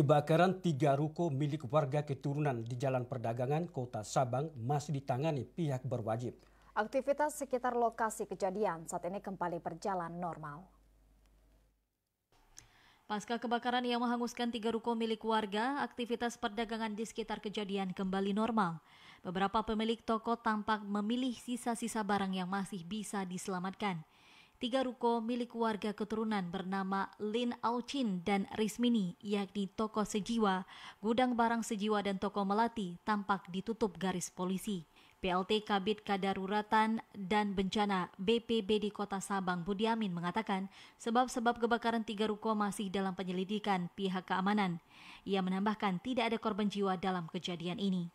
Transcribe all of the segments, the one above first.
Kebakaran tiga ruko milik warga keturunan di Jalan Perdagangan Kota Sabang masih ditangani pihak berwajib. Aktivitas sekitar lokasi kejadian saat ini kembali berjalan normal. Pasca kebakaran yang menghanguskan tiga ruko milik warga, aktivitas perdagangan di sekitar kejadian kembali normal. Beberapa pemilik toko tampak memilih sisa-sisa barang yang masih bisa diselamatkan tiga ruko milik warga keturunan bernama Lin Auchin dan Rismini, yakni toko sejiwa, gudang barang sejiwa dan toko melati tampak ditutup garis polisi. PLT Kabit Kadaruratan dan Bencana BPBD Kota Sabang Budiamin mengatakan sebab-sebab kebakaran tiga ruko masih dalam penyelidikan pihak keamanan. Ia menambahkan tidak ada korban jiwa dalam kejadian ini.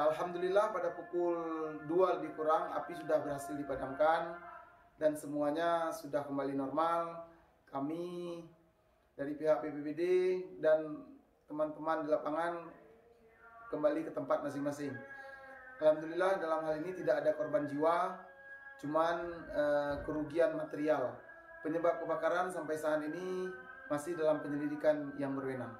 Alhamdulillah pada pukul 2 lebih kurang api sudah berhasil dipadamkan dan semuanya sudah kembali normal. Kami dari pihak BPBD dan teman-teman di lapangan kembali ke tempat masing-masing. Alhamdulillah dalam hal ini tidak ada korban jiwa, cuman eh, kerugian material. Penyebab kebakaran sampai saat ini masih dalam penyelidikan yang berwenang.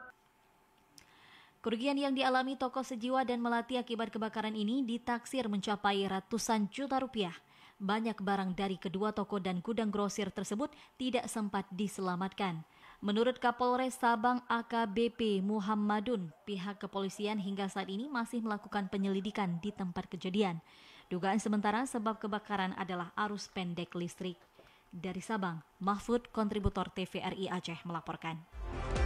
Kerugian yang dialami tokoh sejiwa dan melati akibat kebakaran ini ditaksir mencapai ratusan juta rupiah banyak barang dari kedua toko dan gudang grosir tersebut tidak sempat diselamatkan. Menurut Kapolres Sabang AKBP Muhammadun, pihak kepolisian hingga saat ini masih melakukan penyelidikan di tempat kejadian. Dugaan sementara sebab kebakaran adalah arus pendek listrik. Dari Sabang, Mahfud, kontributor TVRI Aceh melaporkan.